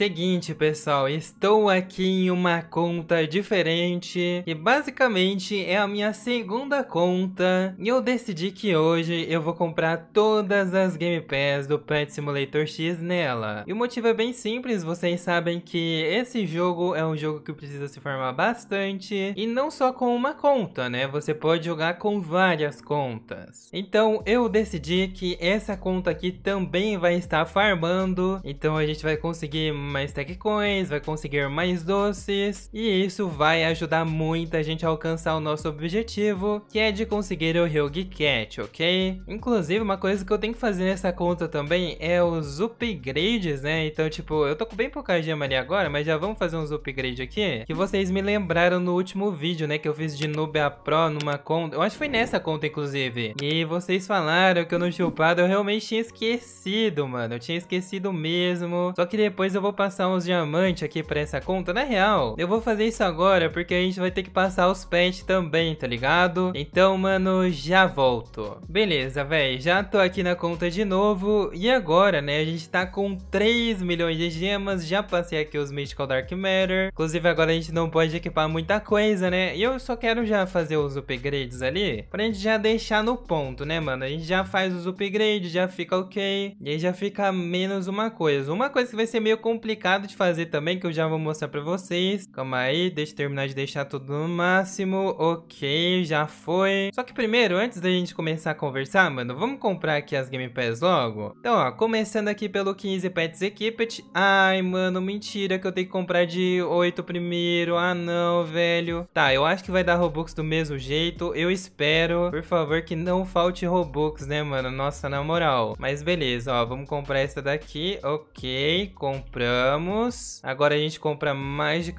Seguinte, pessoal, estou aqui em uma conta diferente e basicamente é a minha segunda conta e eu decidi que hoje eu vou comprar todas as Game Pass do Pet Simulator X nela. E o motivo é bem simples, vocês sabem que esse jogo é um jogo que precisa se formar bastante e não só com uma conta, né? Você pode jogar com várias contas. Então eu decidi que essa conta aqui também vai estar farmando, então a gente vai conseguir mais tech coins, vai conseguir mais doces, e isso vai ajudar muita gente a alcançar o nosso objetivo, que é de conseguir o Ryugi Cat, ok? Inclusive, uma coisa que eu tenho que fazer nessa conta também é os upgrades, né? Então, tipo, eu tô com bem pouca gema ali agora, mas já vamos fazer uns upgrades aqui, que vocês me lembraram no último vídeo, né, que eu fiz de Nubia Pro numa conta, eu acho que foi nessa conta, inclusive, e vocês falaram que eu não tinha upado, eu realmente tinha esquecido, mano, eu tinha esquecido mesmo, só que depois eu vou passar uns diamantes aqui pra essa conta. Na real, eu vou fazer isso agora porque a gente vai ter que passar os pets também, tá ligado? Então, mano, já volto. Beleza, véi. Já tô aqui na conta de novo. E agora, né? A gente tá com 3 milhões de gemas. Já passei aqui os Mystical Dark Matter. Inclusive, agora a gente não pode equipar muita coisa, né? E eu só quero já fazer os upgrades ali pra gente já deixar no ponto, né, mano? A gente já faz os upgrades, já fica ok. E aí já fica menos uma coisa. Uma coisa que vai ser meio complicada complicado de fazer também, que eu já vou mostrar pra vocês. Calma aí, deixa eu terminar de deixar tudo no máximo. Ok, já foi. Só que primeiro, antes da gente começar a conversar, mano, vamos comprar aqui as Game Pass logo? Então, ó, começando aqui pelo 15 Pets Equipped. Ai, mano, mentira que eu tenho que comprar de 8 primeiro. Ah, não, velho. Tá, eu acho que vai dar Robux do mesmo jeito. Eu espero, por favor, que não falte Robux, né, mano? Nossa, na moral. Mas beleza, ó, vamos comprar essa daqui. Ok, compramos compramos. Agora a gente compra mais de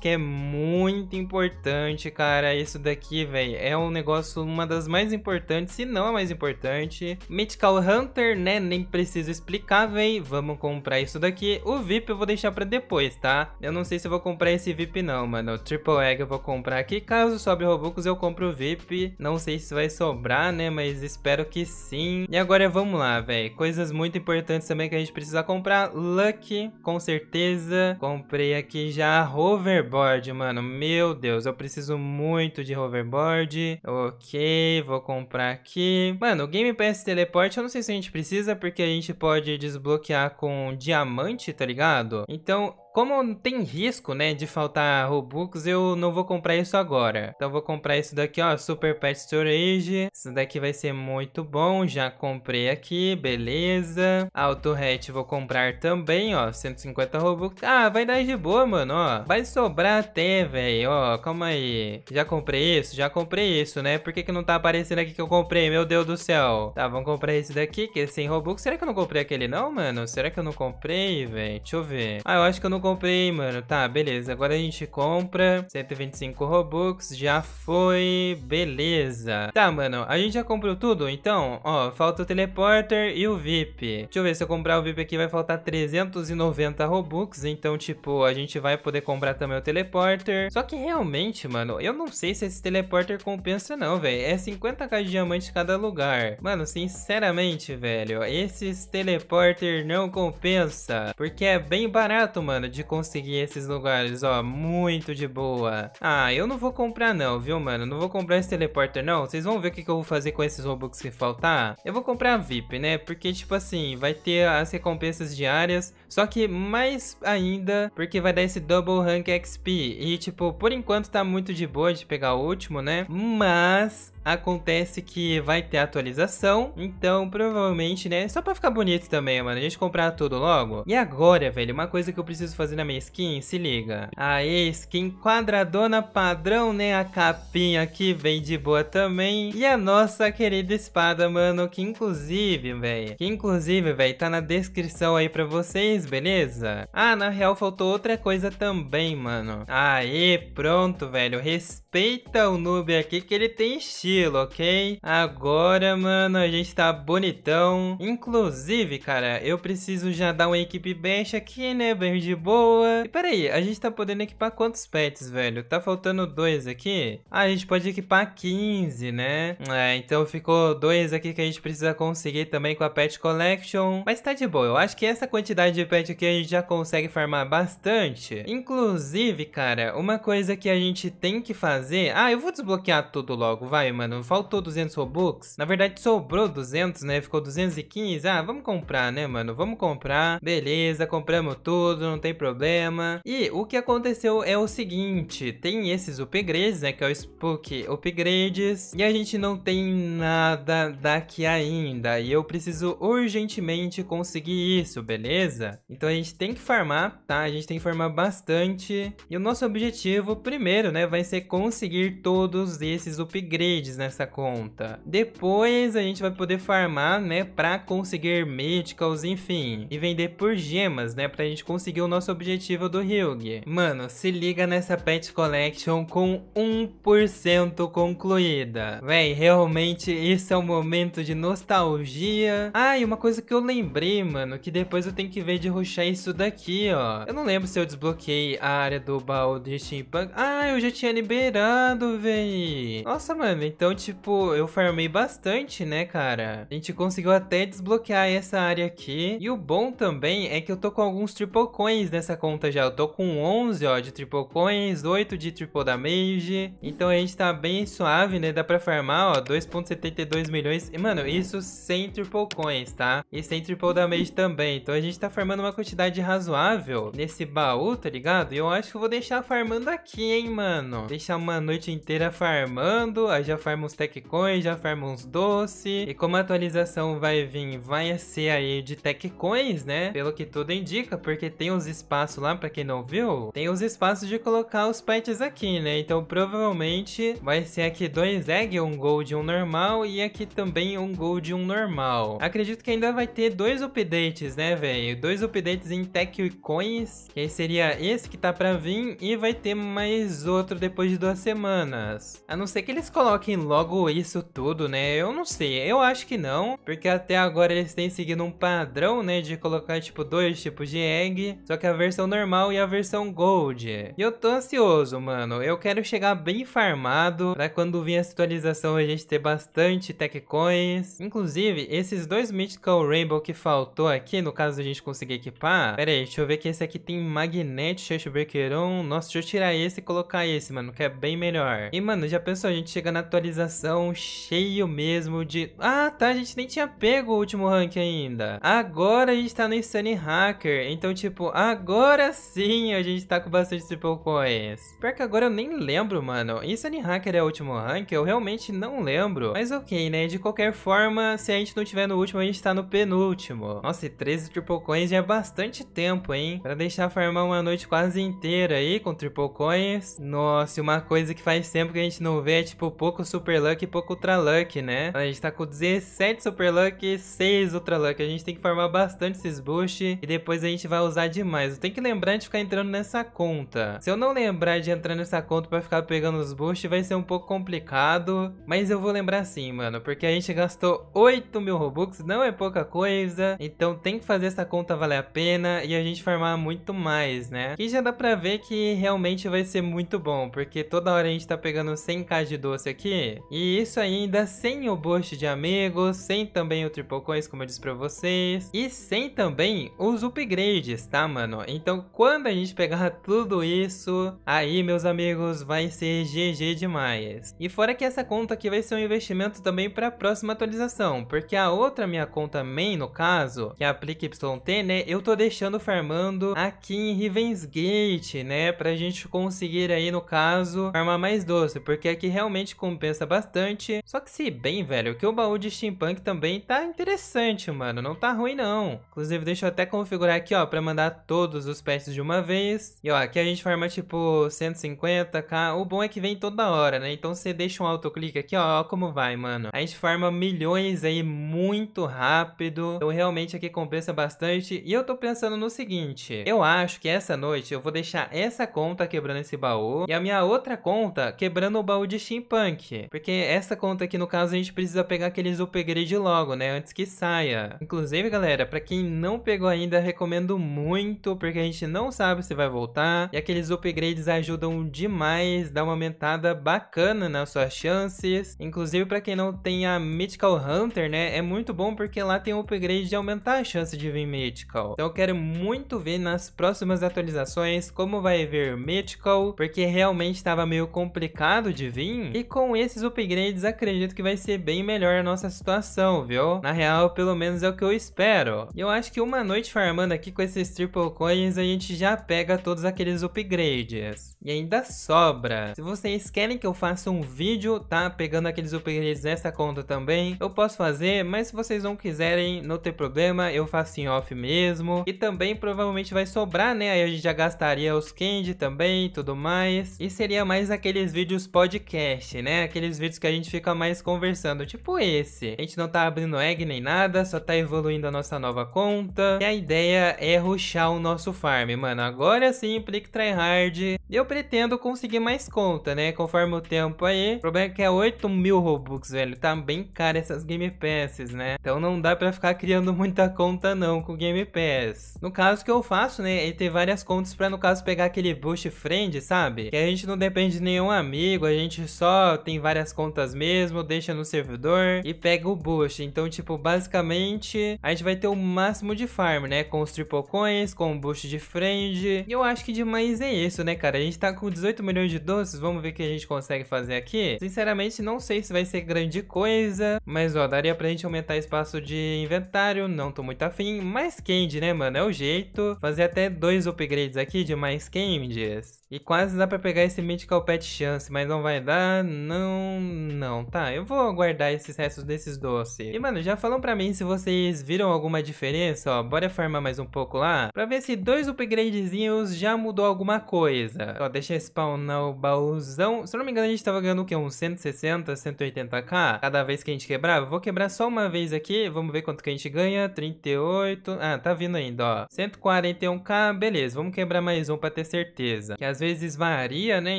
que é muito importante, cara. Isso daqui, velho, é um negócio, uma das mais importantes, se não a mais importante. Mythical Hunter, né? Nem preciso explicar, velho. Vamos comprar isso daqui. O VIP eu vou deixar pra depois, tá? Eu não sei se eu vou comprar esse VIP não, mano. O Triple Egg eu vou comprar aqui. Caso sobe Robux, eu compro o VIP. Não sei se vai sobrar, né? Mas espero que sim. E agora vamos lá, velho. Coisas muito importantes também que a gente precisa comprar. Lucky com certeza. Comprei aqui já hoverboard, mano. Meu Deus, eu preciso muito de hoverboard. Ok, vou comprar aqui. Mano, o Game Pass Teleporte, eu não sei se a gente precisa, porque a gente pode desbloquear com diamante, tá ligado? Então, como tem risco, né, de faltar Robux, eu não vou comprar isso agora. Então vou comprar isso daqui, ó, Super Pet Storage. Isso daqui vai ser muito bom, já comprei aqui, beleza. Auto Hatch vou comprar também, ó, 150 Robux. Ah, vai dar de boa, mano, ó. Vai sobrar até, velho, ó, calma aí. Já comprei isso? Já comprei isso, né? Por que que não tá aparecendo aqui que eu comprei? Meu Deus do céu. Tá, vamos comprar esse daqui, que é sem Robux. Será que eu não comprei aquele não, mano? Será que eu não comprei, velho? Deixa eu ver. Ah, eu acho que eu não comprei, mano. Tá, beleza. Agora a gente compra 125 Robux. Já foi. Beleza. Tá, mano. A gente já comprou tudo? Então, ó, falta o Teleporter e o VIP. Deixa eu ver. Se eu comprar o VIP aqui, vai faltar 390 Robux. Então, tipo, a gente vai poder comprar também o Teleporter. Só que realmente, mano, eu não sei se esse Teleporter compensa não, velho. É 50k de diamante cada lugar. Mano, sinceramente, velho, esses Teleporter não compensa. Porque é bem barato, mano de conseguir esses lugares, ó, muito de boa. Ah, eu não vou comprar não, viu, mano? Não vou comprar esse teleporter não. Vocês vão ver o que, que eu vou fazer com esses Robux que faltar. Eu vou comprar a VIP, né? Porque, tipo assim, vai ter as recompensas diárias, só que mais ainda, porque vai dar esse Double Rank XP. E, tipo, por enquanto tá muito de boa de pegar o último, né? Mas Acontece que vai ter atualização, então provavelmente, né, só pra ficar bonito também, mano, a gente comprar tudo logo. E agora, velho, uma coisa que eu preciso fazer na minha skin, se liga. A skin quadradona padrão, né, a capinha aqui vem de boa também. E a nossa querida espada, mano, que inclusive, velho, que inclusive, velho, tá na descrição aí pra vocês, beleza? Ah, na real faltou outra coisa também, mano. Aê, pronto, velho, respeita o noob aqui que ele tem estilo estilo, ok? Agora, mano, a gente tá bonitão. Inclusive, cara, eu preciso já dar uma equipe baixa aqui, né? Bem de boa. E peraí, a gente tá podendo equipar quantos pets, velho? Tá faltando dois aqui? Ah, a gente pode equipar 15, né? É, então ficou dois aqui que a gente precisa conseguir também com a Pet Collection. Mas tá de boa, eu acho que essa quantidade de pet aqui a gente já consegue farmar bastante. Inclusive, cara, uma coisa que a gente tem que fazer... Ah, eu vou desbloquear tudo logo, vai, mano mano, faltou 200 Robux. Na verdade, sobrou 200, né? Ficou 215. Ah, vamos comprar, né, mano? Vamos comprar. Beleza, compramos tudo, não tem problema. E o que aconteceu é o seguinte. Tem esses upgrades, né? Que é o Spook Upgrades. E a gente não tem nada daqui ainda. E eu preciso urgentemente conseguir isso, beleza? Então a gente tem que farmar, tá? A gente tem que farmar bastante. E o nosso objetivo, primeiro, né? Vai ser conseguir todos esses upgrades nessa conta. Depois a gente vai poder farmar, né, pra conseguir Medicals, enfim. E vender por gemas, né, pra gente conseguir o nosso objetivo do Ryug. Mano, se liga nessa Pet Collection com 1% concluída. Véi, realmente esse é um momento de nostalgia. Ah, e uma coisa que eu lembrei, mano, que depois eu tenho que ver de ruxar isso daqui, ó. Eu não lembro se eu desbloqueei a área do baú de Steampunk. Ah, eu já tinha liberado, véi. Nossa, mano, então então, tipo, eu farmei bastante, né, cara? A gente conseguiu até desbloquear essa área aqui. E o bom também é que eu tô com alguns triple coins nessa conta já. Eu tô com 11, ó, de triple coins, 8 de triple damage. Então a gente tá bem suave, né? Dá pra farmar, ó, 2.72 milhões. E, mano, isso sem triple coins, tá? E sem triple damage também. Então a gente tá farmando uma quantidade razoável nesse baú, tá ligado? E eu acho que eu vou deixar farmando aqui, hein, mano? Deixar uma noite inteira farmando. Aí já farmando farma uns coins já farma uns doce. E como a atualização vai vir, vai ser aí de techcoins, né? Pelo que tudo indica, porque tem os espaços lá, pra quem não viu, tem os espaços de colocar os pets aqui, né? Então provavelmente vai ser aqui dois egg, um gold e um normal, e aqui também um gold e um normal. Acredito que ainda vai ter dois updates, né, velho? Dois updates em techcoins, que seria esse que tá pra vir, e vai ter mais outro depois de duas semanas. A não ser que eles coloquem logo isso tudo, né? Eu não sei, eu acho que não, porque até agora eles têm seguido um padrão, né, de colocar tipo dois tipos de egg, só que a versão normal e a versão gold. E eu tô ansioso, mano. Eu quero chegar bem farmado pra quando vir essa atualização a gente ter bastante tech coins. Inclusive, esses dois Mythical Rainbow que faltou aqui, no caso a gente conseguir equipar. Pera aí, deixa eu ver que esse aqui tem Magnet, Shut Breaker 1. Nossa, deixa eu tirar esse e colocar esse, mano, que é bem melhor. E, mano, já pensou a gente chega na atualização atualização cheio mesmo de... Ah, tá, a gente nem tinha pego o último rank ainda. Agora a gente tá no Insane Hacker, então, tipo, agora sim a gente tá com bastante triple coins. Pior que agora eu nem lembro, mano. Insane Hacker é o último rank? Eu realmente não lembro. Mas ok, né? De qualquer forma, se a gente não tiver no último, a gente tá no penúltimo. Nossa, e 13 triple coins já é bastante tempo, hein? Pra deixar farmar uma noite quase inteira aí com triple coins. Nossa, e uma coisa que faz tempo que a gente não vê é, tipo, poucos Super Luck e pouco Ultra Luck, né? A gente tá com 17 Super Luck e 6 Ultra Luck. A gente tem que farmar bastante esses boosts e depois a gente vai usar demais. Eu tenho que lembrar de ficar entrando nessa conta. Se eu não lembrar de entrar nessa conta pra ficar pegando os boosts, vai ser um pouco complicado. Mas eu vou lembrar sim, mano, porque a gente gastou 8 mil Robux, não é pouca coisa. Então tem que fazer essa conta valer a pena e a gente farmar muito mais, né? Que já dá pra ver que realmente vai ser muito bom, porque toda hora a gente tá pegando 100k de doce aqui e isso ainda sem o boost de amigos, sem também o triple coins, como eu disse pra vocês, e sem também os upgrades, tá, mano? Então, quando a gente pegar tudo isso, aí, meus amigos, vai ser GG demais. E fora que essa conta aqui vai ser um investimento também para a próxima atualização, porque a outra minha conta main, no caso, que é a PlickYT, né, eu tô deixando farmando aqui em Rivens Gate né, pra gente conseguir aí, no caso, farmar mais doce, porque aqui realmente compensa interessa bastante. Só que se bem, velho, que o baú de steampunk também tá interessante, mano. Não tá ruim, não. Inclusive, deixa eu até configurar aqui, ó, pra mandar todos os pets de uma vez. E, ó, aqui a gente forma tipo, 150k. O bom é que vem toda hora, né? Então você deixa um autoclique aqui, ó, ó como vai, mano. A gente forma milhões aí muito rápido. Então, realmente, aqui compensa bastante. E eu tô pensando no seguinte. Eu acho que essa noite eu vou deixar essa conta quebrando esse baú. E a minha outra conta quebrando o baú de steampunk. É, porque essa conta aqui, no caso, a gente precisa pegar aqueles upgrades logo, né? Antes que saia. Inclusive, galera, pra quem não pegou ainda, recomendo muito, porque a gente não sabe se vai voltar. E aqueles upgrades ajudam demais, dá uma aumentada bacana nas suas chances. Inclusive, pra quem não tem a Mythical Hunter, né? É muito bom porque lá tem o upgrade de aumentar a chance de vir Mythical. Então eu quero muito ver nas próximas atualizações como vai vir Mythical, porque realmente estava meio complicado de vir. E com esse esses upgrades, acredito que vai ser bem melhor a nossa situação, viu? Na real, pelo menos é o que eu espero. E eu acho que uma noite farmando aqui com esses triple coins, a gente já pega todos aqueles upgrades. E ainda sobra. Se vocês querem que eu faça um vídeo, tá? Pegando aqueles upgrades nessa conta também, eu posso fazer, mas se vocês não quiserem, não tem problema, eu faço em off mesmo. E também provavelmente vai sobrar, né? Aí a gente já gastaria os candy também e tudo mais. E seria mais aqueles vídeos podcast, né? Aqueles aqueles vídeos que a gente fica mais conversando, tipo esse. A gente não tá abrindo egg nem nada, só tá evoluindo a nossa nova conta. E a ideia é ruxar o nosso farm, mano. Agora sim, Plick Tryhard. Eu pretendo conseguir mais conta, né? Conforme o tempo aí. O problema é que é 8 mil Robux, velho. Tá bem caro essas Game Passes, né? Então não dá pra ficar criando muita conta não com Game Pass. No caso que eu faço, né? É ter várias contas pra, no caso, pegar aquele Boost Friend, sabe? Que a gente não depende de nenhum amigo, a gente só tem várias as contas mesmo, deixa no servidor e pega o boost. Então, tipo, basicamente, a gente vai ter o máximo de farm, né? Com os triple coins, com o boost de friend. E eu acho que demais é isso, né, cara? A gente tá com 18 milhões de doces, vamos ver o que a gente consegue fazer aqui. Sinceramente, não sei se vai ser grande coisa, mas, ó, daria pra gente aumentar espaço de inventário, não tô muito afim. Mais candy, né, mano? É o jeito. Fazer até dois upgrades aqui de mais candies. E quase dá pra pegar esse Mythical Pet Chance, mas não vai dar, não então, não, tá. Eu vou guardar esses restos desses doces. E, mano, já falam pra mim se vocês viram alguma diferença, ó. Bora farmar mais um pouco lá. Pra ver se dois upgradezinhos já mudou alguma coisa. Ó, deixa eu spawnar o baúzão. Se eu não me engano, a gente tava ganhando o quê? Uns 160, 180k? Cada vez que a gente quebrava. Vou quebrar só uma vez aqui. Vamos ver quanto que a gente ganha. 38. Ah, tá vindo ainda, ó. 141k. Beleza, vamos quebrar mais um pra ter certeza. Que às vezes varia, né?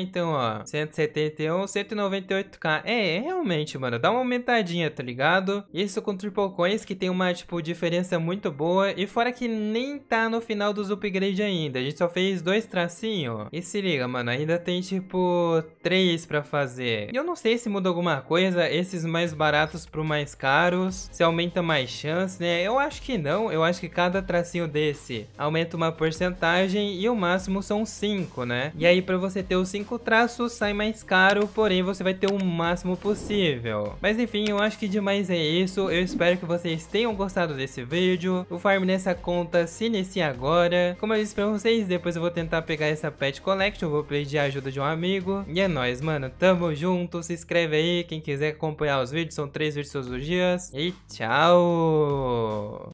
Então, ó. 171, 198. 8k. É, é, realmente, mano, dá uma aumentadinha, tá ligado? Isso com triple coins, que tem uma, tipo, diferença muito boa. E fora que nem tá no final dos upgrades ainda. A gente só fez dois tracinhos. E se liga, mano, ainda tem, tipo, três pra fazer. E eu não sei se muda alguma coisa, esses mais baratos pro mais caros. Se aumenta mais chance, né? Eu acho que não. Eu acho que cada tracinho desse aumenta uma porcentagem e o máximo são cinco, né? E aí, pra você ter os cinco traços, sai mais caro, porém você vai ter um o máximo possível. Mas enfim, eu acho que demais é isso. Eu espero que vocês tenham gostado desse vídeo. O farm nessa conta se inicia agora. Como eu disse pra vocês, depois eu vou tentar pegar essa pet collection. Vou pedir a ajuda de um amigo. E é nóis, mano. Tamo junto. Se inscreve aí. Quem quiser acompanhar os vídeos, são três vídeos todos os dias. E tchau!